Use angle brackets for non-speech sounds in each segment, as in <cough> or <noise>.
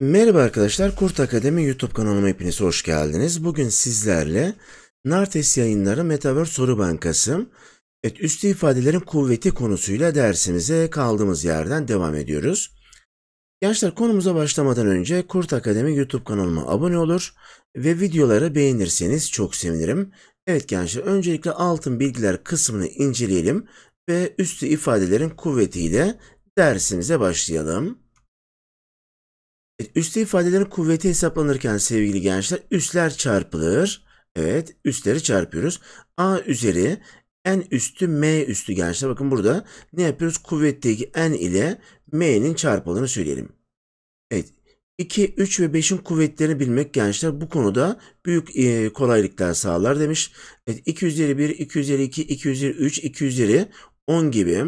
Merhaba arkadaşlar, Kurt Akademi YouTube kanalıma hepiniz hoş geldiniz. Bugün sizlerle Nartes yayınları Metaverse Soru Bankası evet, üstü ifadelerin kuvveti konusuyla dersimize kaldığımız yerden devam ediyoruz. Gençler konumuza başlamadan önce Kurt Akademi YouTube kanalıma abone olur ve videoları beğenirseniz çok sevinirim. Evet gençler öncelikle altın bilgiler kısmını inceleyelim ve üstü ifadelerin kuvvetiyle dersimize başlayalım. Evet, üstü ifadelerin kuvveti hesaplanırken sevgili gençler üstler çarpılır. Evet üstleri çarpıyoruz. A üzeri n üstü m üstü gençler. Bakın burada ne yapıyoruz? Kuvvetteki n ile m'nin çarpımını söyleyelim. Evet 2, 3 ve 5'in kuvvetlerini bilmek gençler bu konuda büyük e, kolaylıklar sağlar demiş. Evet, 2 üzeri 1, 2 üzeri 2, 2 üzeri 3, 2 üzeri 10 gibi.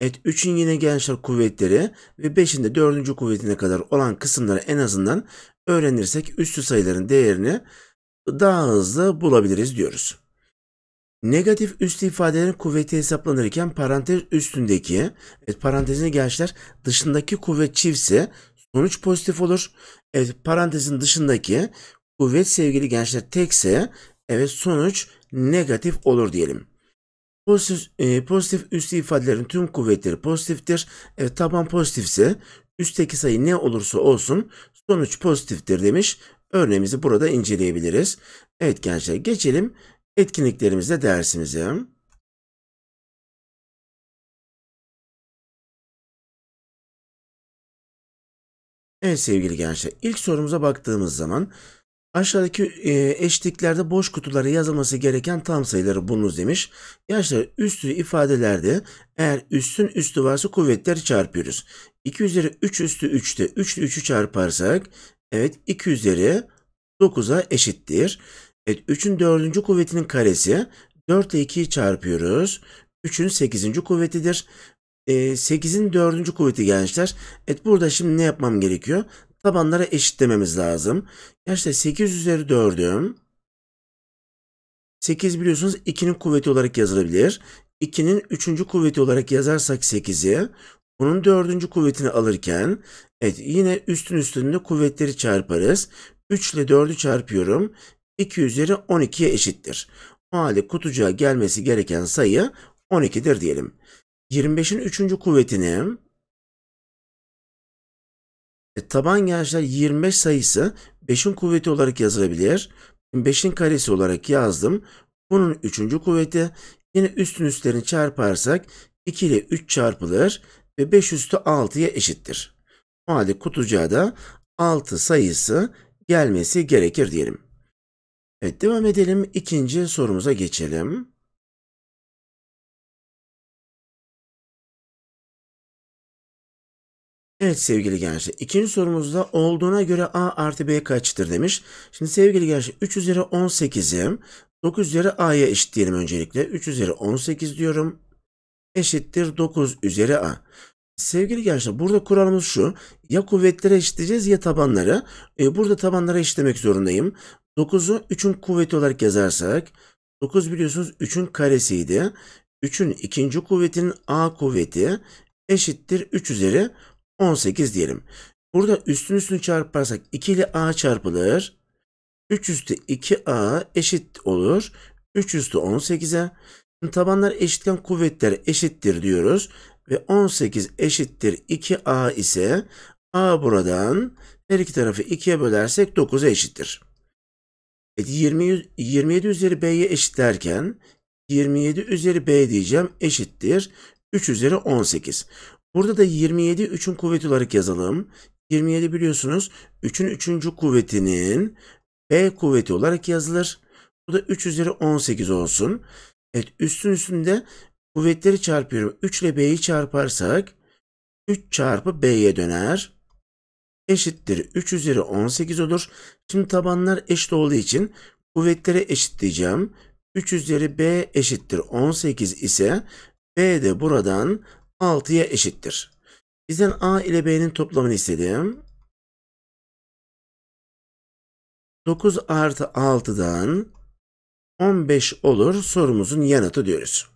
Evet 3'ün yine gençler kuvvetleri ve 5'in de 4. kuvvetine kadar olan kısımları en azından öğrenirsek üstü sayıların değerini daha hızlı bulabiliriz diyoruz. Negatif üst ifadelerin kuvveti hesaplanırken parantez üstündeki, evet parantezine gençler dışındaki kuvvet çiftse sonuç pozitif olur. Evet parantezin dışındaki kuvvet sevgili gençler tekse evet sonuç negatif olur diyelim. Pozitif, e, pozitif üstü ifadelerin tüm kuvvetleri pozitiftir. Evet taban pozitifse üstteki sayı ne olursa olsun sonuç pozitiftir demiş. Örneğimizi burada inceleyebiliriz. Evet gençler geçelim etkinliklerimize dersimize. Evet sevgili gençler ilk sorumuza baktığımız zaman aşağıdaki e, eşliklerde boş kutulara yazılması gereken tam sayıları bulunuz demiş. Gençler üstü ifadelerde eğer üstün üstü varsa kuvvetleri çarpıyoruz. 2 üzeri 3 üstü 3'te 3 ile 3'ü çarparsak evet 2 üzeri 9'a eşittir. Evet 3'ün 4. kuvvetinin karesi 4 ile 2'yi çarpıyoruz. 3'ün 8. kuvvetidir. E, 8'in 4. kuvveti gençler. Evet burada şimdi ne yapmam gerekiyor? Tabanlara eşitlememiz lazım. Gençler 8 üzeri 4'üm. 8 biliyorsunuz 2'nin kuvveti olarak yazılabilir. 2'nin 3. kuvveti olarak yazarsak 8'i onun 4. kuvvetini alırken evet yine üstün üstünde kuvvetleri çarparız. 3 ile 4'ü çarpıyorum. 2 üzeri 12'ye eşittir. O halde kutucuğa gelmesi gereken sayı 12'dir diyelim. 25'in 3. kuvvetini e, taban gençler 25 sayısı 5'in kuvveti olarak yazılabilir. 5'in karesi olarak yazdım. Bunun 3. kuvveti yine üstün üstlerini çarparsak 2 ile 3 çarpılır ve 5 üstü 6'ya eşittir. O halde kutucuğa da 6 sayısı gelmesi gerekir diyelim. Evet devam edelim. ikinci sorumuza geçelim. Evet sevgili gençler ikinci sorumuzda olduğuna göre A artı B kaçtır demiş. Şimdi sevgili gençler 3 üzeri 18'i 9 üzeri A'ya eşit diyelim öncelikle. 3 üzeri 18 diyorum eşittir 9 üzeri A. Sevgili gençler burada kuralımız şu. Ya kuvvetlere eşitleyeceğiz ya tabanları. E, burada tabanlara eşitlemek zorundayım. 9'u 3'ün kuvveti olarak yazarsak 9 biliyorsunuz 3'ün karesiydi. 3'ün ikinci kuvvetinin A kuvveti eşittir 3 üzeri 18 diyelim. Burada üstün üstünü çarparsak 2 ile a çarpılır. 3 üstü 2a eşit olur. 3 üstü 18'e. Tabanlar eşitken kuvvetler eşittir diyoruz. Ve 18 eşittir 2a ise a buradan her iki tarafı 2'ye bölersek 9'a eşittir. Evet, 20, 27 üzeri b'ye eşitlerken 27 üzeri b diyeceğim eşittir 3 üzeri 18. Burada da 27 3'ün kuvveti olarak yazalım. 27 biliyorsunuz 3'ün 3. kuvvetinin B kuvveti olarak yazılır. Bu da 3 üzeri 18 olsun. Evet üstün üstünde kuvvetleri çarpıyorum. 3 ile B'yi çarparsak 3 çarpı B'ye döner. Eşittir 3 üzeri 18 olur. Şimdi tabanlar eşit olduğu için kuvvetleri eşitleyeceğim. 3 üzeri B eşittir 18 ise B de buradan 6'ya eşittir. Bizden A ile B'nin toplamını istedim. 9 artı 6'dan 15 olur sorumuzun yanıtı diyoruz.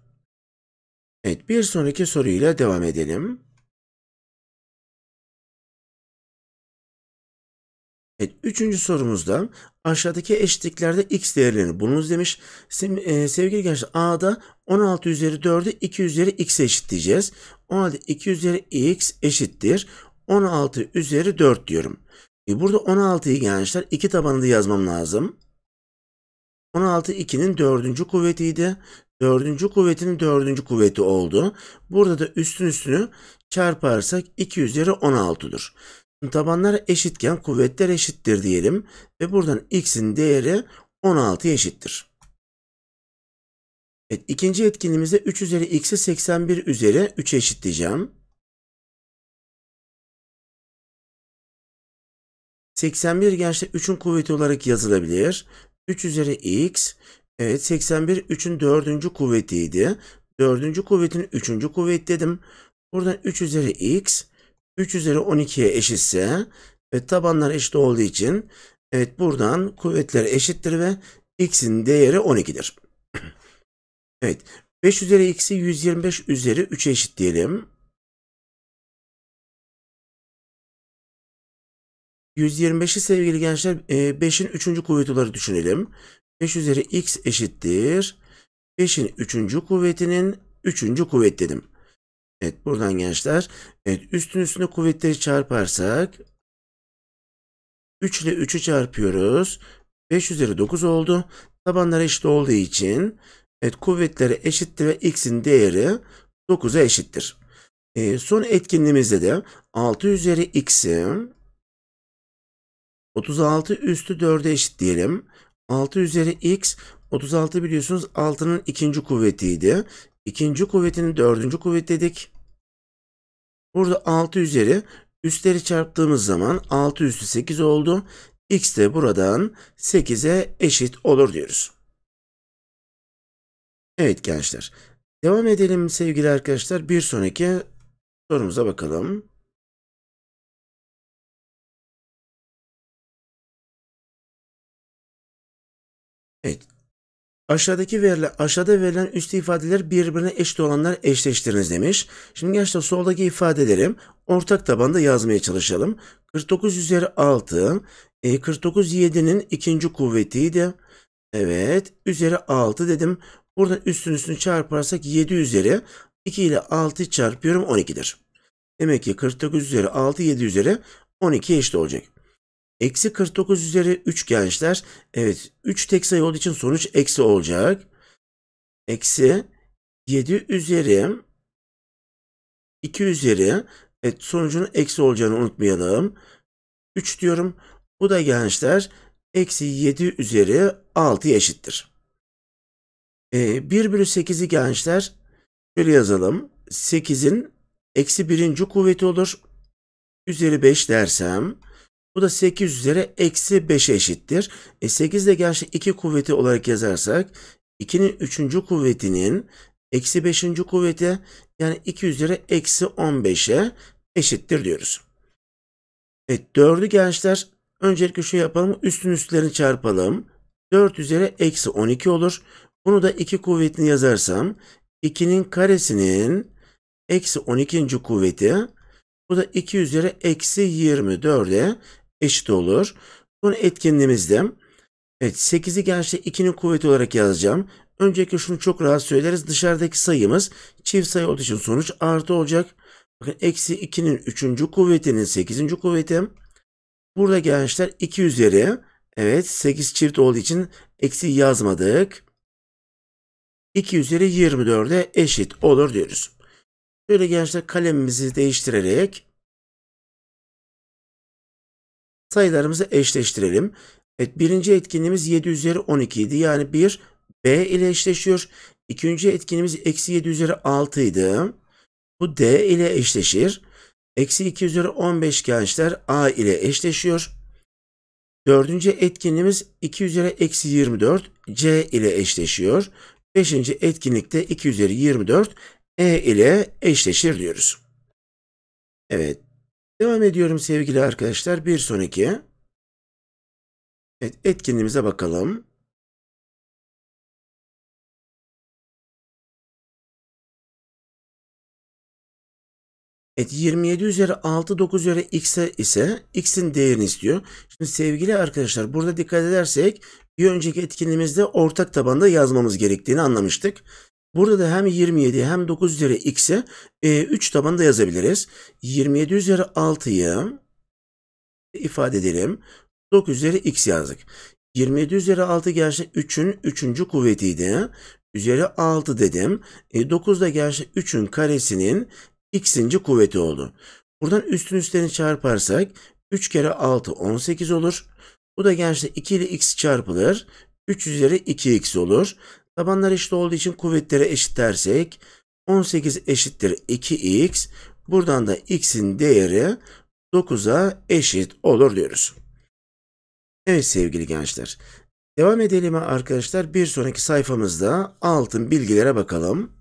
Evet bir sonraki soruyla devam edelim. Evet, üçüncü sorumuzda aşağıdaki eşitliklerde x değerlerini bulunuz demiş. Şimdi, e, sevgili gençler a'da 16 üzeri 4'ü 2 üzeri x eşitleyeceğiz. O halde 2 üzeri x eşittir 16 üzeri 4 diyorum. E, burada 16'yı gençler 2 tabanında yazmam lazım. 16 2'nin 4. kuvvetiydi. 4. kuvvetinin 4. kuvveti oldu. Burada da üstün üstünü çarparsak 2 üzeri 16'dır. Tabanlar eşitken kuvvetler eşittir diyelim ve buradan x'in değeri 16 eşittir. Evet, ikinci etkinliğimizde 3 üzeri x'i 81 üzeri 3 eşitleyeceğim. 81 gençler 3'ün kuvveti olarak yazılabilir. 3 üzeri x. Evet 81 3'ün 4. kuvvetiydi. 4. kuvvetin 3. kuvvet dedim. Buradan 3 üzeri x. 3 üzeri 12'ye eşitse ve tabanlar eşit olduğu için evet buradan kuvvetler eşittir ve x'in değeri 12'dir. <clears throat> evet 5 üzeri x'i 125 üzeri 3'e eşit diyelim. 125'i sevgili gençler 5'in e, 3. kuvveti olarak düşünelim. 5 üzeri x eşittir. 5'in 3. kuvvetinin 3. kuvvet dedim. Evet buradan gençler. Evet üstün üstüne kuvvetleri çarparsak 3 ile 3'ü çarpıyoruz. 5 üzeri 9 oldu. Tabanlar eşit olduğu için evet, kuvvetleri eşittir ve x'in değeri 9'a eşittir. E, son etkinliğimizde de 6 üzeri x'i 36 üstü 4'e eşit diyelim. 6 üzeri x 36 biliyorsunuz 6'nın ikinci kuvvetiydi ikinci kuvvetini dördüncü kuvvet dedik. Burada 6 üzeri üstleri çarptığımız zaman 6 üstü 8 oldu. X de buradan 8'e eşit olur diyoruz. Evet gençler. Devam edelim sevgili arkadaşlar. Bir sonraki sorumuza bakalım. Evet. Aşağıdaki veriler, aşağıda verilen üstü ifadeler birbirine eşit olanlar eşleştiriniz demiş. Şimdi gençler soldaki ifadelerim ortak tabanda yazmaya çalışalım. 49 üzeri 6, 49 7'nin ikinci kuvvetiydi. Evet, üzeri 6 dedim. Buradan üstün üstünü çarparsak 7 üzeri 2 ile 6 çarpıyorum 12'dir. Demek ki 49 üzeri 6 7 üzeri 12 eşit olacak. Eksi 49 üzeri 3 gençler. Evet 3 tek sayı olduğu için sonuç eksi olacak. Eksi 7 üzeri 2 üzeri evet, sonucunun eksi olacağını unutmayalım. 3 diyorum. Bu da gençler eksi 7 üzeri 6 eşittir. E, 1 bölü 8'i gençler şöyle yazalım. 8'in eksi 1. kuvveti olur. Üzeri 5 dersem bu da 8 üzeri eksi 5'e eşittir. E 8 de gerçi 2 kuvveti olarak yazarsak 2'nin 3. kuvvetinin eksi 5. kuvveti yani 2 üzeri eksi 15'e eşittir diyoruz. Evet 4'ü gençler öncelikle şu yapalım üstün üstlerini çarpalım. 4 üzeri eksi 12 olur. Bunu da 2 kuvvetini yazarsam 2'nin karesinin eksi 12. kuvveti bu da 2 üzeri eksi 24'e eşit olur. Sonra etkinliğimizde evet 8'i gerçi 2'nin kuvveti olarak yazacağım. Önceki şunu çok rahat söyleriz. Dışarıdaki sayımız çift sayı olduğu için sonuç artı olacak. Bakın eksi 2'nin 3. kuvvetinin 8. kuvveti. Burada gençler 2 üzeri evet 8 çift olduğu için eksi yazmadık. 2 üzeri 24'e eşit olur diyoruz. Şöyle gençler kalemimizi değiştirerek sayılarımızı eşleştirelim. Evet, birinci etkinliğimiz 7 üzeri 12 idi. Yani 1 B ile eşleşiyor. İkinci etkinliğimiz eksi 7 üzeri 6 idi. Bu D ile eşleşir. Eksi 2 üzeri 15 gençler A ile eşleşiyor. Dördüncü etkinliğimiz 2 üzeri eksi 24 C ile eşleşiyor. Beşinci etkinlikte 2 üzeri 24 E ile eşleşir diyoruz. Evet Devam ediyorum sevgili arkadaşlar. Bir sonraki. Evet, etkinliğimize bakalım. Evet 27 üzeri 6 9 üzeri x'e ise x'in değerini istiyor. Şimdi sevgili arkadaşlar burada dikkat edersek bir önceki etkinliğimizde ortak tabanda yazmamız gerektiğini anlamıştık. Burada da hem 27 hem 9 üzeri x'e e, 3 tabanında yazabiliriz. 27 üzeri 6'yı ifade edelim. 9 üzeri x yazdık. 27 üzeri 6 gerçi 3'ün 3. kuvvetiydi. Üzeri 6 dedim. E, 9 da gerçi 3'ün karesinin x'inci kuvveti oldu. Buradan üstün üstlerini çarparsak 3 kere 6 18 olur. Bu da gençler 2 ile x çarpılır. 3 üzeri 2x olur. Tabanlar eşit olduğu için kuvvetleri eşitlersek 18 eşittir 2x. Buradan da x'in değeri 9'a eşit olur diyoruz. Evet sevgili gençler. Devam edelim arkadaşlar. Bir sonraki sayfamızda altın bilgilere bakalım.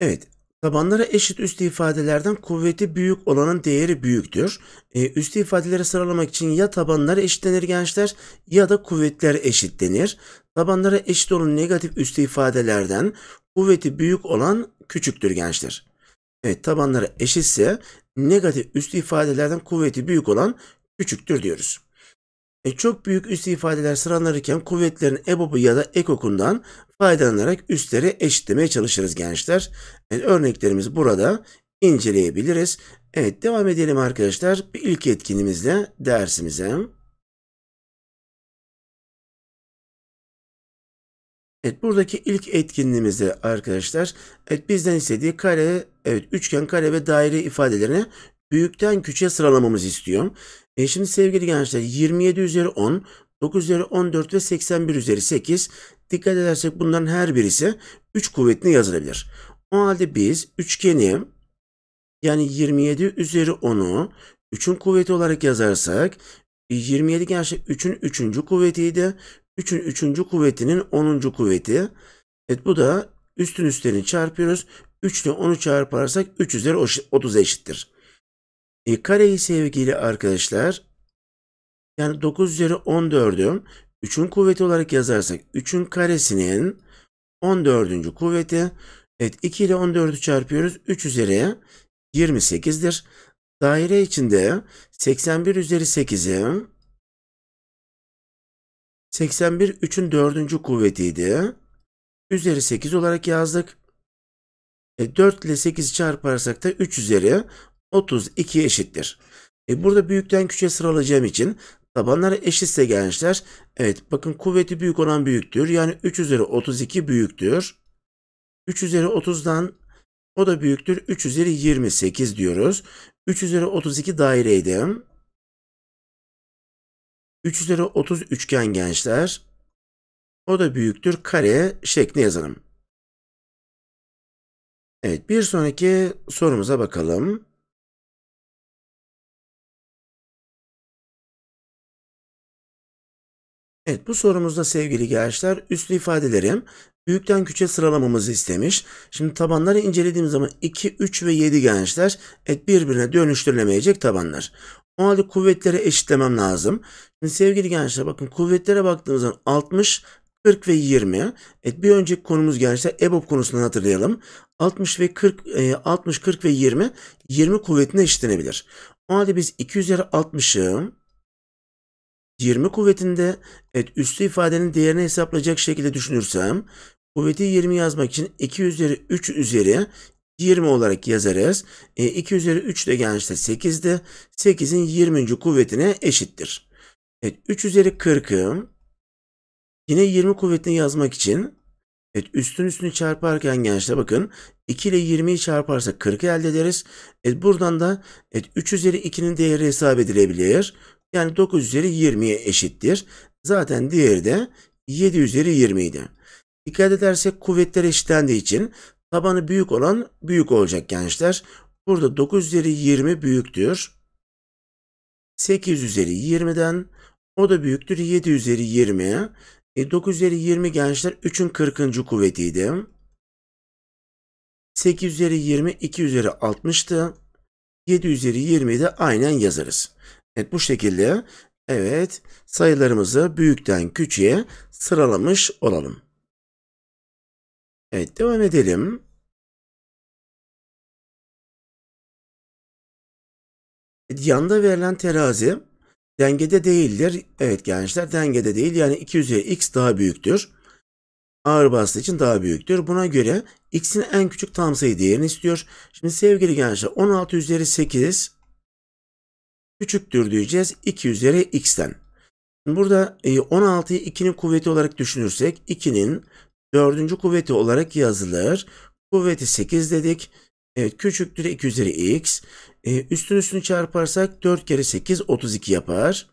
Evet. Tabanlara eşit üst ifadelerden kuvveti büyük olanın değeri büyüktür. E, üstü ifadeleri sıralamak için ya tabanlara denir gençler ya da kuvvetler eşit denir. Tabanlara eşit olan negatif üst ifadelerden kuvveti büyük olan küçüktür gençler. Evet tabanlara eşitse negatif üst ifadelerden kuvveti büyük olan küçüktür diyoruz. E çok büyük üst ifadeler sıralanırken kuvvetlerin ebobu ya da ekokundan faydalanarak üstleri eşitlemeye çalışırız gençler. Yani e, örneklerimiz burada inceleyebiliriz. Evet devam edelim arkadaşlar. Bir ilk etkinimizle dersimize. Evet buradaki ilk etkinliğimizde arkadaşlar evet bizden istediği kare, evet üçgen, kare ve daire ifadelerini büyükten küçüğe sıralamamız istiyor. E şimdi sevgili gençler 27 üzeri 10, 9 üzeri 14 ve 81 üzeri 8. Dikkat edersek bunların her birisi 3 kuvvetini yazılabilir. O halde biz üçgeni yani 27 üzeri 10'u 3'ün kuvveti olarak yazarsak 27 gençler 3'ün 3. kuvvetiydi. 3'ün 3. kuvvetinin 10. kuvveti. Evet bu da üstün üstlerini çarpıyoruz. 3 ile 10'u çarparsak 3 üzeri 30 eşittir. E, kareyi sevgili arkadaşlar yani 9 üzeri 14'ü 3'ün kuvveti olarak yazarsak 3'ün karesinin 14. kuvveti evet 2 ile 14'ü çarpıyoruz 3 üzeri 28'dir. Daire içinde 81 üzeri 8'i 81 3'ün 4. kuvvetiydi. Üzeri 8 olarak yazdık. E, 4 ile 8 çarparsak da 3 üzeri 32 eşittir. E burada büyükten küçüğe sıralayacağım için tabanlar eşitse gençler. Evet bakın kuvveti büyük olan büyüktür. Yani 3 üzeri 32 büyüktür. 3 üzeri 30'dan o da büyüktür. 3 üzeri 28 diyoruz. 3 üzeri 32 daireydi. 3 üzeri 30 üçgen gençler. O da büyüktür. Kare şekli yazalım. Evet bir sonraki sorumuza bakalım. Evet bu sorumuzda sevgili gençler üslü ifadelerim büyükten küçüğe sıralamamızı istemiş. Şimdi tabanları incelediğim zaman 2, 3 ve 7 gençler et birbirine dönüştürülemeyecek tabanlar. O halde kuvvetleri eşitlemem lazım. Şimdi sevgili gençler bakın kuvvetlere baktığımız zaman 60, 40 ve 20. Evet bir önceki konumuz gençler EBOB konusundan hatırlayalım. 60 ve 40 e, 60 40 ve 20 20 kuvvetine eşitlenebilir. O halde biz 2 üzeri 60'ı 20 kuvvetinde evet üstü ifadenin değerini hesaplayacak şekilde düşünürsem kuvveti 20 yazmak için 2 üzeri 3 üzeri 20 olarak yazarız. E, 2 üzeri 3 de gelmişse 8'de 8'in 20. kuvvetine eşittir. Evet 3 üzeri 40'ı yine 20 kuvvetini yazmak için evet üstün üstünü çarparken gençler bakın 2 ile 20'yi çarparsa 40 elde ederiz. Evet buradan da evet 3 üzeri 2'nin değeri hesap edilebilir. Yani 9 üzeri 20'ye eşittir. Zaten diğeri de 7 üzeri 20 idi. Dikkat edersek kuvvetler eşitlendiği için tabanı büyük olan büyük olacak gençler. Burada 9 üzeri 20 büyüktür. 8 üzeri 20'den o da büyüktür 7 üzeri 20'ye. 9 üzeri 20 gençler 3'ün 40. kuvvetiydi. 8 üzeri 20 2 üzeri 60'tı. 7 üzeri 20'yi de aynen yazarız. Evet bu şekilde evet sayılarımızı büyükten küçüğe sıralamış olalım. Evet devam edelim. Yanda verilen terazi dengede değildir. Evet gençler dengede değil yani 200 ile x daha büyüktür. Ağır bastığı için daha büyüktür. Buna göre x'in en küçük tam sayı değerini istiyor. Şimdi sevgili gençler 16 üzeri 8 küçüktür diyeceğiz 2 üzeri x'ten. Burada 16'yı e, 2'nin kuvveti olarak düşünürsek 2'nin 4. kuvveti olarak yazılır. Kuvveti 8 dedik. Evet küçüktür 2 üzeri x. E, üstün üstünü çarparsak 4 kere 8 32 yapar.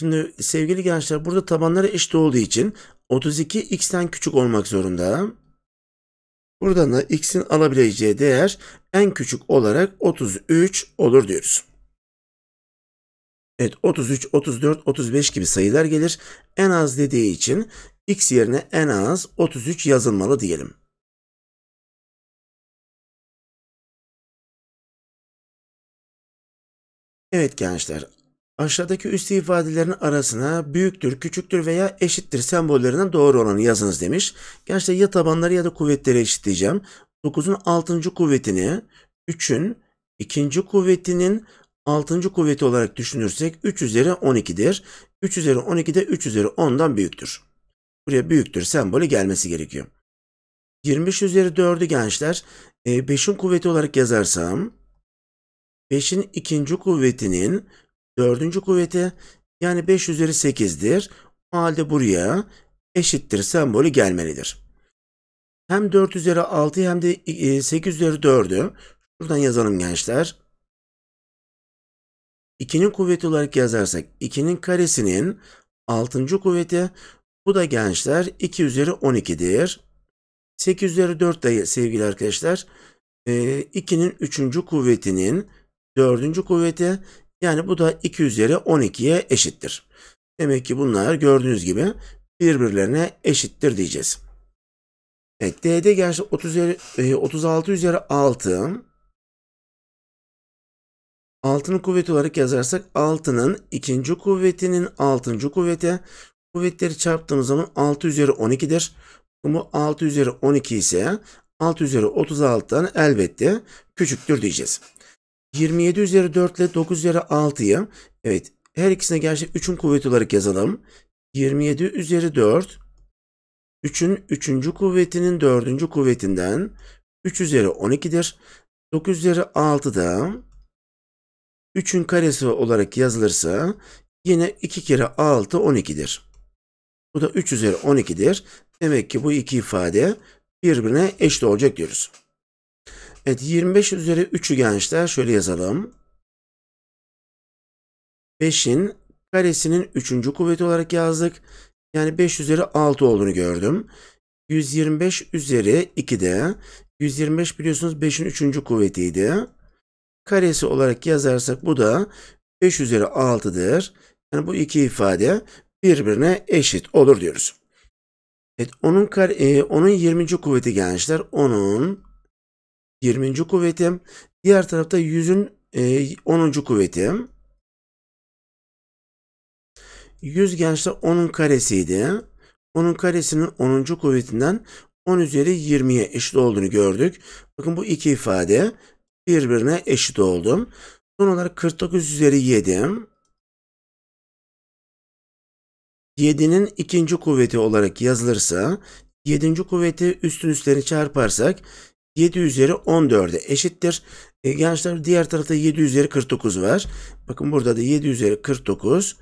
Şimdi sevgili gençler burada tabanları eşit olduğu için 32 x'ten küçük olmak zorunda. Buradan da x'in alabileceği değer en küçük olarak 33 olur diyoruz. Evet 33, 34, 35 gibi sayılar gelir. En az dediği için x yerine en az 33 yazılmalı diyelim. Evet gençler Aşağıdaki üstü ifadelerin arasına büyüktür, küçüktür veya eşittir sembollerinden doğru olanı yazınız demiş. Gerçi ya tabanları ya da kuvvetleri eşitleyeceğim. 9'un 6. kuvvetini 3'ün 2. kuvvetinin 6. kuvveti olarak düşünürsek 3 üzeri 12'dir. 3 üzeri 12 de 3 üzeri 10'dan büyüktür. Buraya büyüktür sembolü gelmesi gerekiyor. 25 üzeri 4'ü gençler 5'in e, kuvveti olarak yazarsam 5'in ikinci kuvvetinin Dördüncü kuvveti yani 5 üzeri 8'dir. O halde buraya eşittir sembolü gelmelidir. Hem 4 üzeri 6 hem de 8 e, üzeri 4'ü şuradan yazalım gençler. 2'nin kuvveti olarak yazarsak 2'nin karesinin 6. kuvveti bu da gençler 2 üzeri 12'dir. 8 üzeri 4 da sevgili arkadaşlar 2'nin e, 3. kuvvetinin 4. kuvveti yani bu da 2 üzeri 12'ye eşittir. Demek ki bunlar gördüğünüz gibi birbirlerine eşittir diyeceğiz. Evet, D'de gerçi 30 üzeri, 36 e, üzeri 6 Altının kuvveti olarak yazarsak 6'nın ikinci kuvvetinin altıncı kuvveti. Kuvvetleri çarptığımız zaman 6 üzeri 12'dir. Bu 6 üzeri 12 ise 6 üzeri 36'dan elbette küçüktür diyeceğiz. 27 üzeri 4 ile 9 üzeri 6'yı evet her ikisine gerçek 3'ün kuvveti olarak yazalım. 27 üzeri 4 3'ün 3. kuvvetinin 4. kuvvetinden 3 üzeri 12'dir. 9 üzeri 6 da 3'ün karesi olarak yazılırsa yine 2 kere 6 12'dir. Bu da 3 üzeri 12'dir. Demek ki bu iki ifade birbirine eşit olacak diyoruz. Evet 25 üzeri 3'ü gençler şöyle yazalım. 5'in karesinin 3. kuvveti olarak yazdık. Yani 5 üzeri 6 olduğunu gördüm. 125 üzeri 2'de 125 biliyorsunuz 5'in 3. kuvvetiydi. Karesi olarak yazarsak bu da 5 üzeri 6'dır. Yani bu iki ifade birbirine eşit olur diyoruz. Evet onun kare, e, onun 20. kuvveti gençler. Onun 20. kuvvetim. Diğer tarafta 100'ün e, 10. kuvveti. 100 gençler 10'un karesiydi. 10'un karesinin 10. kuvvetinden 10 üzeri 20'ye eşit olduğunu gördük. Bakın bu iki ifade birbirine eşit oldu. Son olarak 49 üzeri 7. 7'nin ikinci kuvveti olarak yazılırsa 7. kuvveti üstün üstlerini çarparsak 7 üzeri 14'e eşittir. E, gençler diğer tarafta 7 üzeri 49 var. Bakın burada da 7 üzeri 49.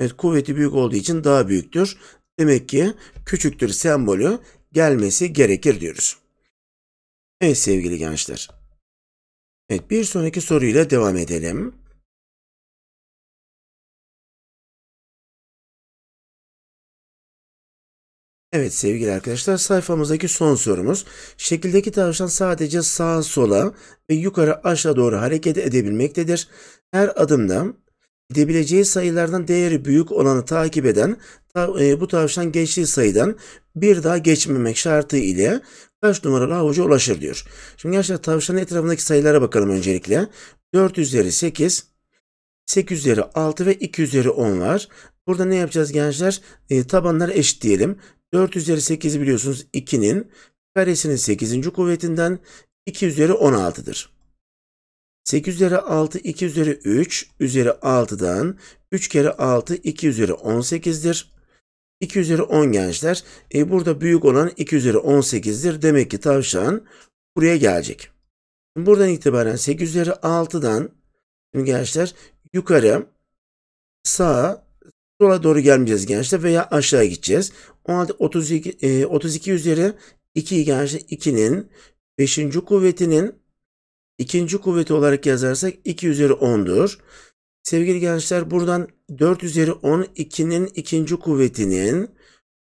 Evet kuvveti büyük olduğu için daha büyüktür. Demek ki küçüktür sembolü gelmesi gerekir diyoruz. Evet sevgili gençler. Evet bir sonraki soruyla devam edelim. Evet sevgili arkadaşlar sayfamızdaki son sorumuz. Şekildeki tavşan sadece sağa sola ve yukarı aşağı doğru hareket edebilmektedir. Her adımda gidebileceği sayılardan değeri büyük olanı takip eden e, bu tavşan geçtiği sayıdan bir daha geçmemek şartı ile kaç numaralı havuca ulaşır diyor. Şimdi arkadaşlar tavşanın etrafındaki sayılara bakalım öncelikle. 4 üzeri 8, 8 üzeri 6 ve 2 üzeri 10 var. Burada ne yapacağız gençler? E, tabanlar eşit diyelim. 4 üzeri 8 biliyorsunuz 2'nin karesinin 8. kuvvetinden 2 üzeri 16'dır. 8 üzeri 6 2 üzeri 3 üzeri 6'dan 3 kere 6 2 üzeri 18'dir. 2 üzeri 10 gençler. E, burada büyük olan 2 üzeri 18'dir. Demek ki tavşan buraya gelecek. Buradan itibaren 8 üzeri 6'dan şimdi gençler yukarı sağa Sola doğru gelmeyeceğiz gençler veya aşağı gideceğiz. O halde 32, e, 32 üzeri 2 gençler 2'nin 5. kuvvetinin 2. kuvveti olarak yazarsak 2 üzeri 10'dur. Sevgili gençler buradan 4 üzeri 10 2'nin 2. kuvvetinin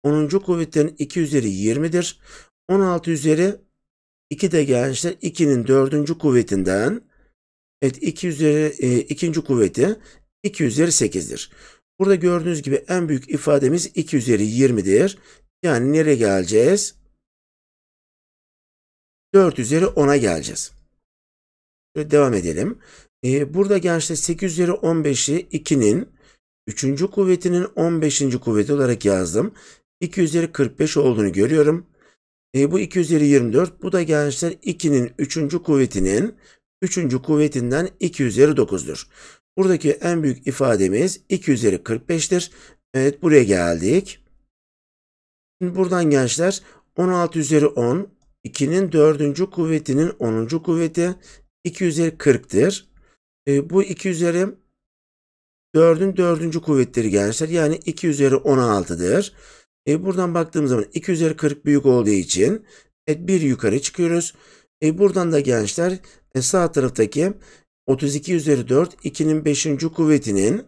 10. kuvvetinin 2 üzeri 20'dir. 16 üzeri 2 de gençler 2'nin 4. kuvvetinden evet 2 üzeri e, kuvveti 2 üzeri 8'dir. Burada gördüğünüz gibi en büyük ifademiz 2 üzeri 20'dir. Yani nereye geleceğiz? 4 üzeri 10'a geleceğiz. Şöyle devam edelim. Ee, burada gençler 8 üzeri 15'i 2'nin 3. kuvvetinin 15. kuvveti olarak yazdım. 2 üzeri 45 olduğunu görüyorum. E, bu 2 üzeri 24. Bu da gençler 2'nin 3. kuvvetinin 3. kuvvetinden 2 üzeri 9'dur. Buradaki en büyük ifademiz 2 üzeri 45'tir. Evet buraya geldik. Şimdi buradan gençler 16 üzeri 10 2'nin 4. kuvvetinin 10. kuvveti 2 üzeri 40'tır. E, bu 2 üzeri 4'ün 4. kuvvetleri gençler. Yani 2 üzeri 16'dır. E, buradan baktığımız zaman 2 üzeri 40 büyük olduğu için evet, bir yukarı çıkıyoruz. E, buradan da gençler e, sağ taraftaki 32 üzeri 4 2'nin 5. kuvvetinin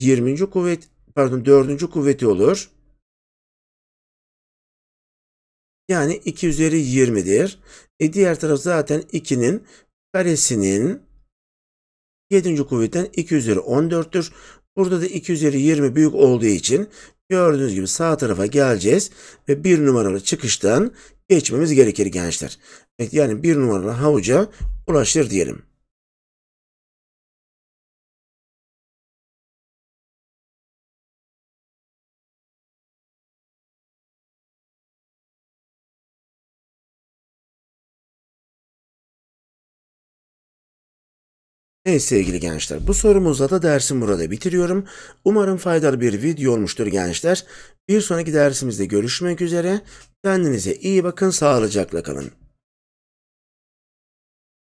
20. kuvvet pardon 4. kuvveti olur. Yani 2 üzeri 20'dir. E diğer taraf zaten 2'nin karesinin 7. kuvvetten 2 üzeri 14'tür. Burada da 2 üzeri 20 büyük olduğu için gördüğünüz gibi sağ tarafa geleceğiz ve bir numaralı çıkıştan geçmemiz gerekir gençler. Evet, yani bir numaralı havuca ulaşır diyelim. Evet sevgili gençler bu sorumuzla da dersim burada bitiriyorum. Umarım faydalı bir video olmuştur gençler. Bir sonraki dersimizde görüşmek üzere. Kendinize iyi bakın sağlıcakla kalın.